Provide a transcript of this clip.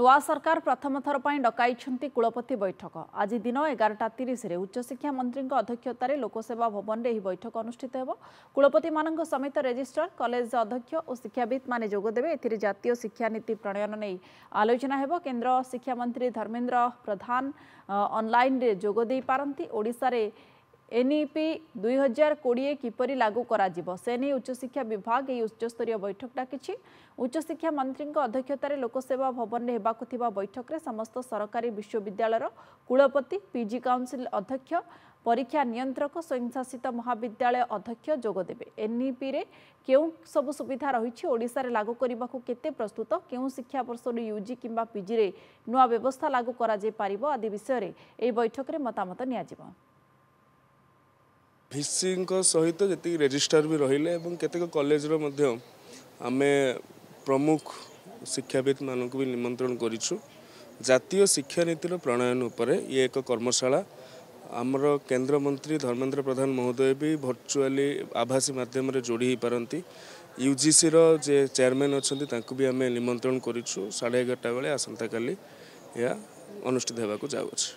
ନୂଆ ସରକାର ପ୍ରଥମ ଥର ପାଇଁ ଡକାଇଛନ୍ତି କୁଳପତି ବୈଠକ ଆଜି ଦିନ ଏଗାରଟା ତିରିଶରେ ଉଚ୍ଚଶିକ୍ଷା ମନ୍ତ୍ରୀଙ୍କ ଅଧ୍ୟକ୍ଷତାରେ ଲୋକସେବା ଭବନରେ ଏହି ବୈଠକ ଅନୁଷ୍ଠିତ ହେବ କୁଳପତିମାନଙ୍କ ସମେତ ରେଜିଷ୍ଟ୍ରାର କଲେଜ ଅଧ୍ୟକ୍ଷ ଓ ଶିକ୍ଷାବିତ୍ମାନେ ଯୋଗଦେବେ ଏଥିରେ ଜାତୀୟ ଶିକ୍ଷାନୀତି ପ୍ରଣୟନ ନେଇ ଆଲୋଚନା ହେବ କେନ୍ଦ୍ର ଶିକ୍ଷାମନ୍ତ୍ରୀ ଧର୍ମେନ୍ଦ୍ର ପ୍ରଧାନ ଅନଲାଇନରେ ଯୋଗ ଦେଇପାରନ୍ତି ଓଡ଼ିଶାରେ ଏନ୍ଇପି e ଦୁଇ ହଜାର କୋଡ଼ିଏ କିପରି ଲାଗୁ କରାଯିବ ସେ ନେଇ ଉଚ୍ଚଶିକ୍ଷା ବିଭାଗ ଏହି ଉଚ୍ଚସ୍ତରୀୟ ବୈଠକ ଡାକିଛି ଉଚ୍ଚଶିକ୍ଷା ମନ୍ତ୍ରୀଙ୍କ ଅଧ୍ୟକ୍ଷତାରେ ଲୋକସେବା ଭବନରେ ହେବାକୁ ଥିବା ବୈଠକରେ ସମସ୍ତ ସରକାରୀ ବିଶ୍ୱବିଦ୍ୟାଳୟର କୁଳପତି ପିଜି କାଉନସିଲ୍ ଅଧ୍ୟକ୍ଷ ପରୀକ୍ଷା ନିୟନ୍ତ୍ରକ ସ୍ୱୟଂଶାସିତ ମହାବିଦ୍ୟାଳୟ ଅଧ୍ୟକ୍ଷ ଯୋଗ ଦେବେ ଏନ୍ଇପିରେ e କେଉଁ ସବୁ ସୁବିଧା ରହିଛି ଓଡ଼ିଶାରେ ଲାଗୁ କରିବାକୁ କେତେ ପ୍ରସ୍ତୁତ କେଉଁ ଶିକ୍ଷାବର୍ଷରୁ ୟୁଜି କିମ୍ବା ପିଜିରେ ନୂଆ ବ୍ୟବସ୍ଥା ଲାଗୁ କରାଯାଇପାରିବ ଆଦି ବିଷୟରେ ଏହି ବୈଠକରେ ମତାମତ ନିଆଯିବ ଭିସିଙ୍କ ସହିତ ଯେତିକି ରେଜିଷ୍ଟ୍ରାର ବି ରହିଲେ ଏବଂ କେତେକ କଲେଜର ମଧ୍ୟ ଆମେ ପ୍ରମୁଖ ଶିକ୍ଷାବିତ୍ମାନଙ୍କୁ ବି ନିମନ୍ତ୍ରଣ କରିଛୁ ଜାତୀୟ ଶିକ୍ଷାନୀତିର ପ୍ରଣୟନ ଉପରେ ଇଏ ଏକ କର୍ମଶାଳା ଆମର କେନ୍ଦ୍ରମନ୍ତ୍ରୀ ଧର୍ମେନ୍ଦ୍ର ପ୍ରଧାନ ମହୋଦୟ ବି ଭର୍ଚୁଆଲି ଆଭାସୀ ମାଧ୍ୟମରେ ଯୋଡ଼ି ହୋଇପାରନ୍ତି ୟୁଜିସିର ଯେ ଚେୟାରମ୍ୟାନ୍ ଅଛନ୍ତି ତାଙ୍କୁ ବି ଆମେ ନିମନ୍ତ୍ରଣ କରିଛୁ ସାଢ଼େ ଏଗାରଟା ବେଳେ ଆସନ୍ତାକାଲି ଏହା ଅନୁଷ୍ଠିତ ହେବାକୁ ଯାଉଅଛି